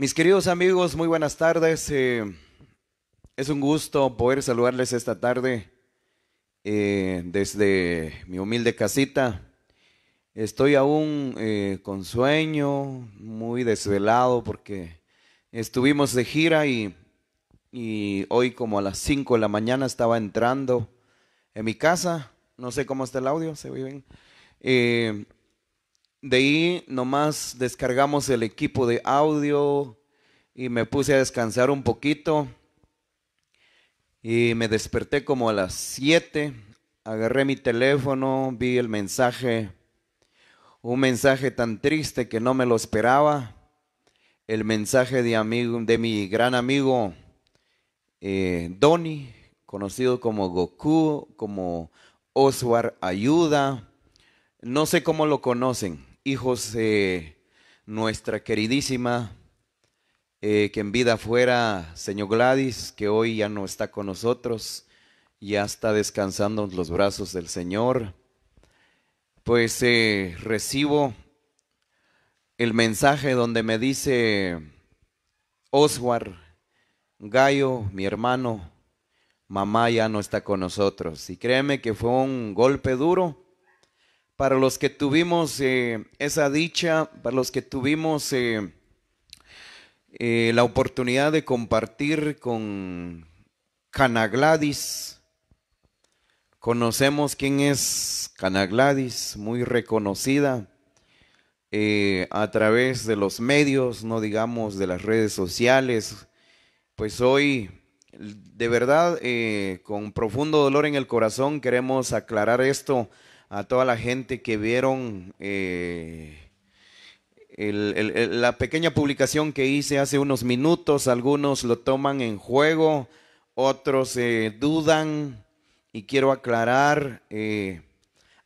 Mis queridos amigos, muy buenas tardes. Eh, es un gusto poder saludarles esta tarde eh, desde mi humilde casita. Estoy aún eh, con sueño, muy desvelado porque estuvimos de gira y, y hoy como a las 5 de la mañana estaba entrando en mi casa. No sé cómo está el audio, se oye bien de ahí nomás descargamos el equipo de audio y me puse a descansar un poquito. Y me desperté como a las 7, agarré mi teléfono, vi el mensaje, un mensaje tan triste que no me lo esperaba, el mensaje de, amigo, de mi gran amigo eh, Donny, conocido como Goku, como Oswar Ayuda, no sé cómo lo conocen hijos nuestra queridísima, eh, que en vida fuera señor Gladys, que hoy ya no está con nosotros, ya está descansando en los brazos del Señor. Pues eh, recibo el mensaje donde me dice Oswar, Gallo, mi hermano, mamá ya no está con nosotros. Y créeme que fue un golpe duro para los que tuvimos eh, esa dicha, para los que tuvimos eh, eh, la oportunidad de compartir con Canagladis. Conocemos quién es Canagladis, muy reconocida a través de los medios, no digamos de las redes sociales. Pues hoy, de verdad, con profundo dolor en el corazón, queremos aclarar esto a toda la gente que vieron eh, la pequeña publicación que hice hace unos minutos. Algunos lo toman en juego, otros eh, dudan. Y quiero aclarar eh,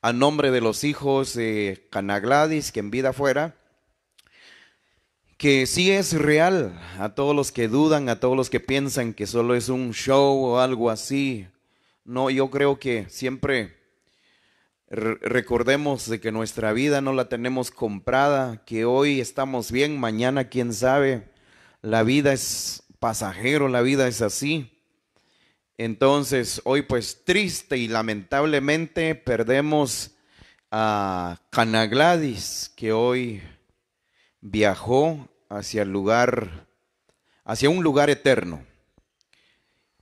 a nombre de los hijos de Canagladis, que en vida fuera, que sí es real a todos los que dudan, a todos los que piensan que solo es un show o algo así. No, yo creo que siempre Recordemos de que nuestra vida no la tenemos comprada, que hoy estamos bien, mañana quién sabe. La vida es pasajero, la vida es así. Entonces, hoy pues triste y lamentablemente perdemos a Canagladis, que hoy viajó hacia el lugar, hacia un lugar eterno.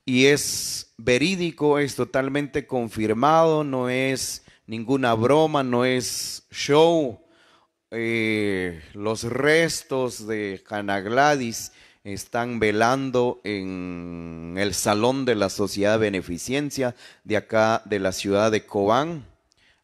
Y es verídico, es totalmente confirmado, no es ninguna broma, no es show. Eh, los restos de Gladys están velando en el Salón de la Sociedad de Beneficencia de acá de la ciudad de Cobán.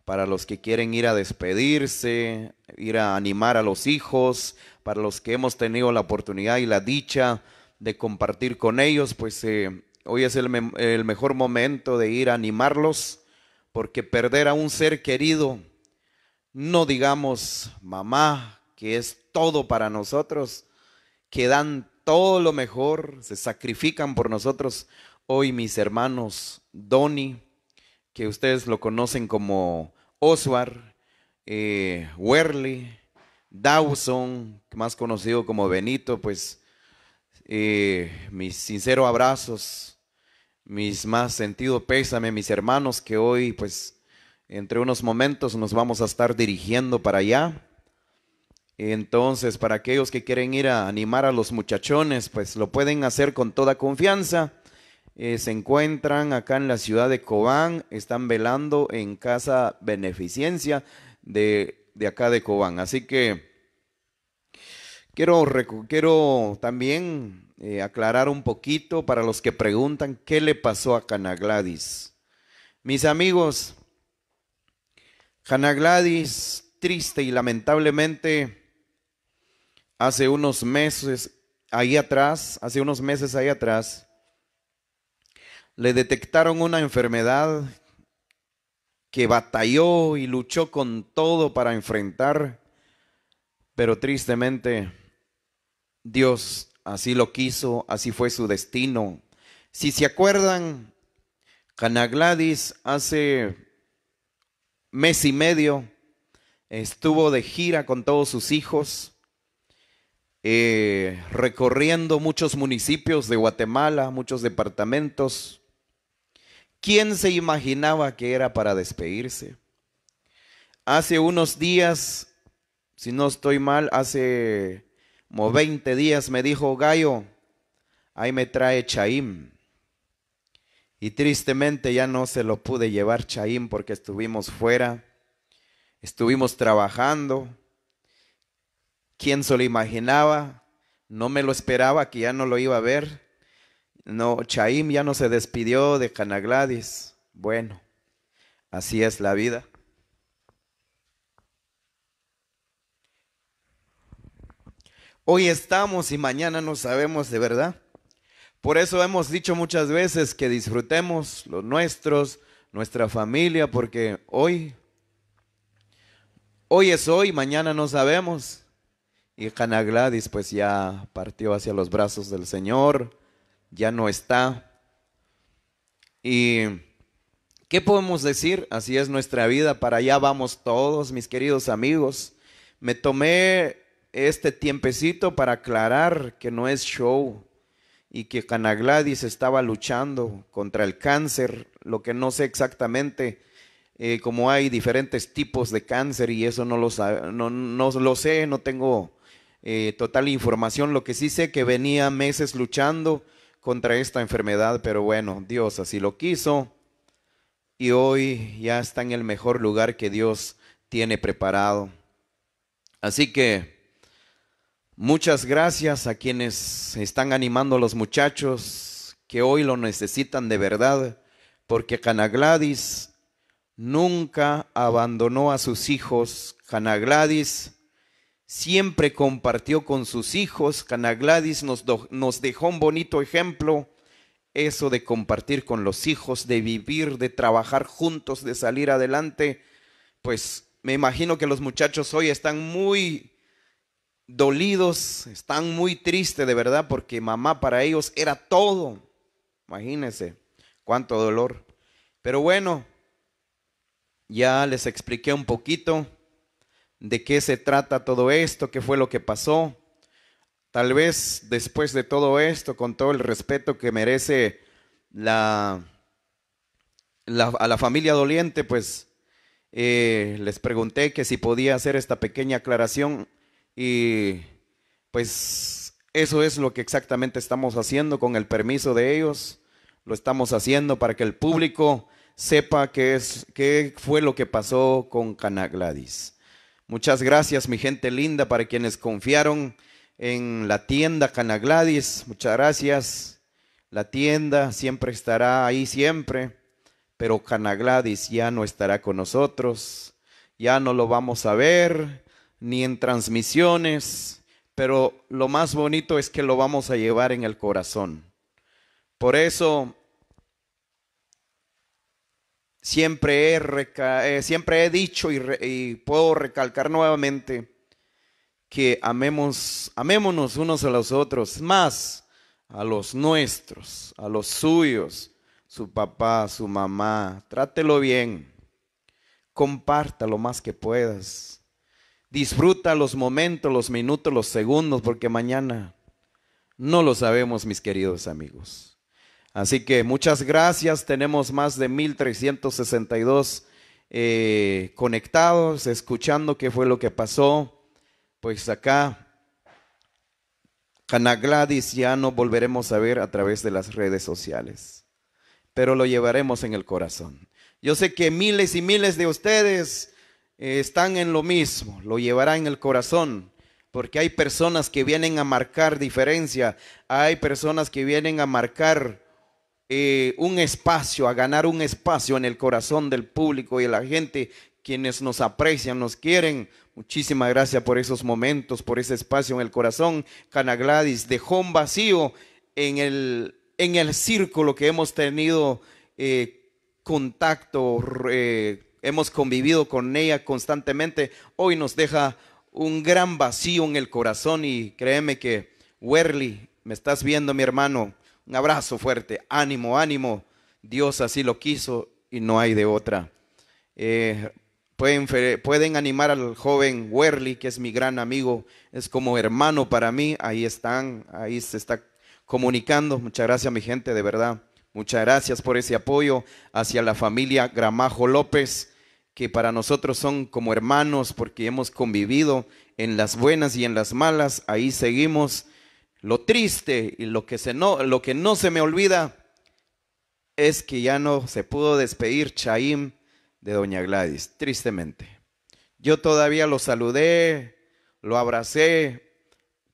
Para los que quieren ir a despedirse, ir a animar a los hijos, para los que hemos tenido la oportunidad y la dicha de compartir con ellos, pues eh, hoy es el mejor momento de ir a animarlos porque perder a un ser querido, no digamos mamá, que es todo para nosotros, que dan todo lo mejor, se sacrifican por nosotros. Hoy mis hermanos, Donny, que ustedes lo conocen como Oswar, eh, Werley, Dawson, más conocido como Benito, pues eh, mis sinceros abrazos mis más sentido pésame, mis hermanos, que hoy pues entre unos momentos nos vamos a estar dirigiendo para allá. Entonces, para aquellos que quieren ir a animar a los muchachones, pues lo pueden hacer con toda confianza. Eh, se encuentran acá en la ciudad de Cobán, están velando en Casa Beneficencia de, acá de Cobán. Así que quiero, quiero también eh, aclarar un poquito para los que preguntan qué le pasó a Canagladis. Mis amigos, Canagladis, triste y lamentablemente, hace unos meses ahí atrás, hace unos meses ahí atrás, le detectaron una enfermedad que batalló y luchó con todo para enfrentar, pero tristemente Dios así lo quiso, así fue su destino. Si se acuerdan, Canagladis hace mes y medio estuvo de gira con todos sus hijos, eh, recorriendo muchos municipios de Guatemala, muchos departamentos. ¿Quién se imaginaba que era para despedirse? Hace unos días, si no estoy mal, hace como 20 días me dijo Gallo, ahí me trae Chaim. Y tristemente ya no se lo pude llevar Chaim porque estuvimos fuera, estuvimos trabajando. ¿Quién se lo imaginaba? No me lo esperaba que ya no lo iba a ver. No, Chaim ya no se despidió de Canagladis. Bueno, así es la vida. Hoy estamos y mañana no sabemos de verdad. Por eso hemos dicho muchas veces que disfrutemos los nuestros, nuestra familia, porque hoy, hoy es hoy, mañana no sabemos. Y Hannah pues ya partió hacia los brazos del Señor, ya no está. Y ¿qué podemos decir? Así es nuestra vida, para allá vamos todos, mis queridos amigos. Me tomé este tiempecito para aclarar que no es show y que canagladis estaba luchando contra el cáncer, lo que no sé exactamente, eh, como hay diferentes tipos de cáncer y eso no lo, sabe, no, lo sé, no tengo eh, total información, lo que sí sé que venía meses luchando contra esta enfermedad, pero bueno, Dios así lo quiso y hoy ya está en el mejor lugar que Dios tiene preparado. Así que Muchas gracias a quienes están animando a los muchachos que hoy lo necesitan de verdad, porque Canagladis nunca abandonó a sus hijos. Canagladis siempre compartió con sus hijos. Canagladis nos, nos dejó un bonito ejemplo eso de compartir con los hijos, de vivir, de trabajar juntos, de salir adelante, pues me imagino que los muchachos hoy están muy dolidos, están muy tristes de verdad porque mamá para ellos era todo. Imagínense cuánto dolor. Pero bueno, ya les expliqué un poquito de qué se trata todo esto, qué fue lo que pasó. Tal vez después de todo esto, con todo el respeto que merece la, a la familia doliente, pues eh, les pregunté que si podía hacer esta pequeña aclaración y pues eso es lo que exactamente estamos haciendo con el permiso de ellos. Lo estamos haciendo para que el público sepa qué, es, qué fue lo que pasó con Cana Muchas gracias, mi gente linda, para quienes confiaron en la tienda Gladys. Muchas gracias. La tienda siempre estará ahí, siempre. Pero Canagladis ya no estará con nosotros. Ya no lo vamos a ver ni en transmisiones, pero lo más bonito es que lo vamos a llevar en el corazón. Por eso siempre he, eh, siempre he dicho y, puedo recalcar nuevamente que amemos, amémonos unos a los otros, más a los nuestros, a los suyos, su papá, su mamá, trátelo bien, Compártalo lo más que puedas. Disfruta los momentos, los minutos, los segundos, porque mañana no lo sabemos, mis queridos amigos. Así que muchas gracias. Tenemos más de 1362 eh, conectados, escuchando qué fue lo que pasó. Pues acá, Ana Gladys ya no volveremos a ver a través de las redes sociales, pero lo llevaremos en el corazón. Yo sé que miles y miles de ustedes eh, están en lo mismo, lo llevará en el corazón, porque hay personas que vienen a marcar diferencia, hay personas que vienen a marcar eh, un espacio, a ganar un espacio en el corazón del público y de la gente, quienes nos aprecian, nos quieren. Muchísimas gracias por esos momentos, por ese espacio en el corazón. Cana Gladys dejó un vacío en el, en el círculo que hemos tenido eh, contacto, eh, hemos convivido con ella constantemente, hoy nos deja un gran vacío en el corazón y créeme que, Werly, me estás viendo mi hermano, un abrazo fuerte, ánimo, ánimo, Dios así lo quiso y no hay de otra. Eh, pueden, pueden animar al joven Werly, que es mi gran amigo, es como hermano para mí, ahí están, ahí se está comunicando, muchas gracias mi gente, de verdad. Muchas gracias por ese apoyo hacia la familia Gramajo López, que para nosotros son como hermanos porque hemos convivido en las buenas y en las malas. Ahí seguimos. Lo triste y lo que, se no, lo que no se me olvida es que ya no se pudo despedir Chaim de Doña Gladys, tristemente. Yo todavía lo saludé, lo abracé,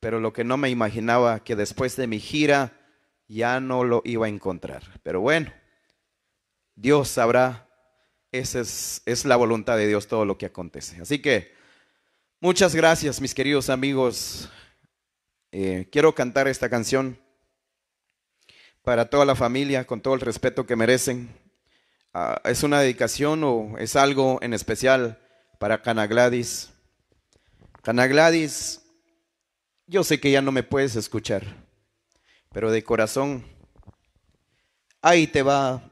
pero lo que no me imaginaba que después de mi gira ya no lo iba a encontrar. Pero bueno, Dios sabrá, esa es, es la voluntad de Dios todo lo que acontece. Así que muchas gracias, mis queridos amigos. Eh, quiero cantar esta canción para toda la familia, con todo el respeto que merecen. Ah, es una dedicación o es algo en especial para Cana Gladys. Cana Gladys, yo sé que ya no me puedes escuchar pero de corazón, ahí te va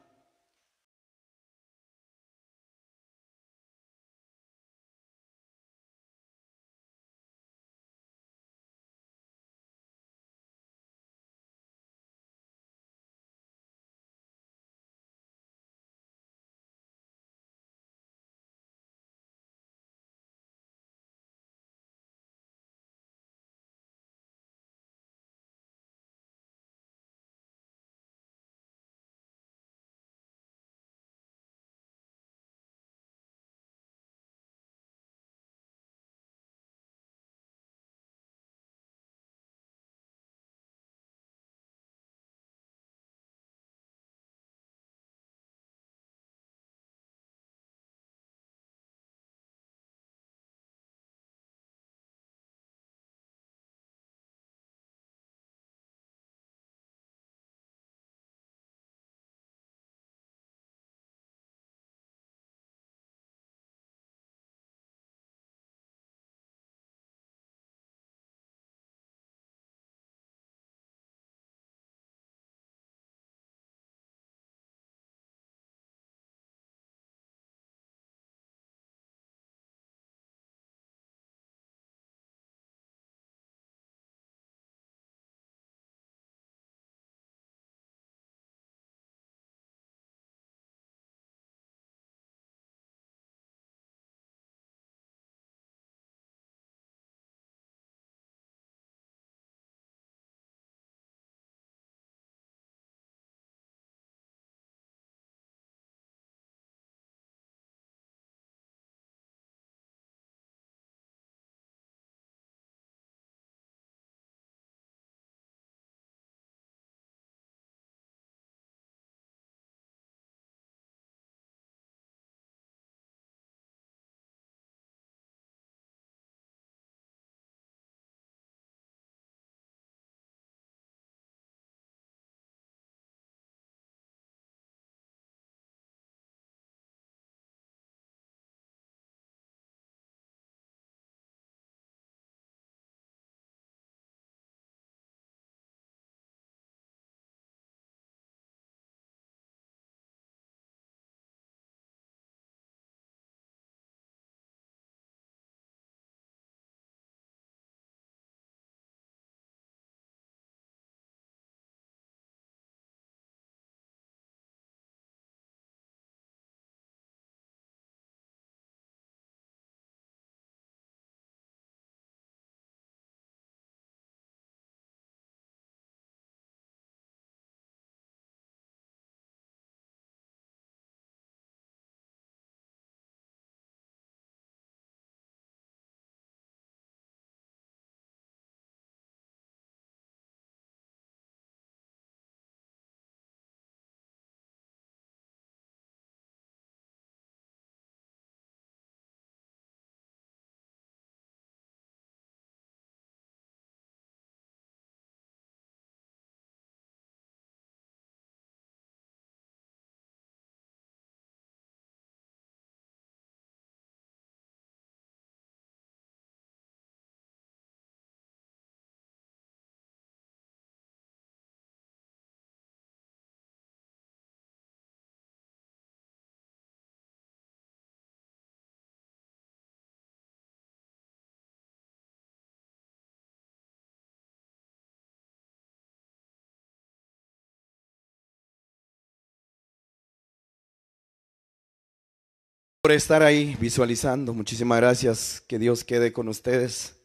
por estar ahí visualizando. Muchísimas gracias. Que Dios quede con ustedes.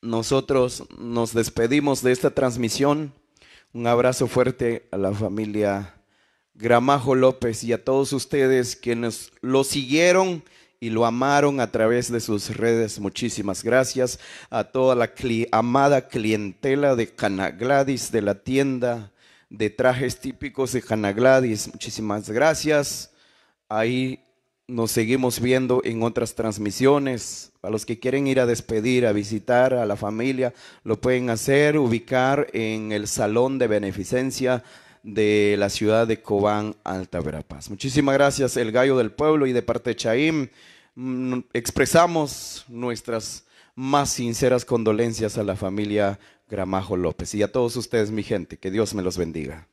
Nosotros nos despedimos de esta transmisión. Un abrazo fuerte a la familia Gramajo López y a todos ustedes quienes lo siguieron y lo amaron a través de sus redes. Muchísimas gracias a toda la amada clientela de Canagladis, de la tienda de trajes típicos de Canagladis. Muchísimas gracias. Ahí nos seguimos viendo en otras transmisiones. A los que quieren ir a despedir, a visitar a la familia, lo pueden hacer, ubicar en el Salón de Beneficencia de la ciudad de Cobán, Alta Verapaz. Muchísimas gracias, El Gallo del Pueblo y de parte de Chaim. Mm, expresamos nuestras más sinceras condolencias a la familia Gramajo López y a todos ustedes, mi gente. Que Dios me los bendiga.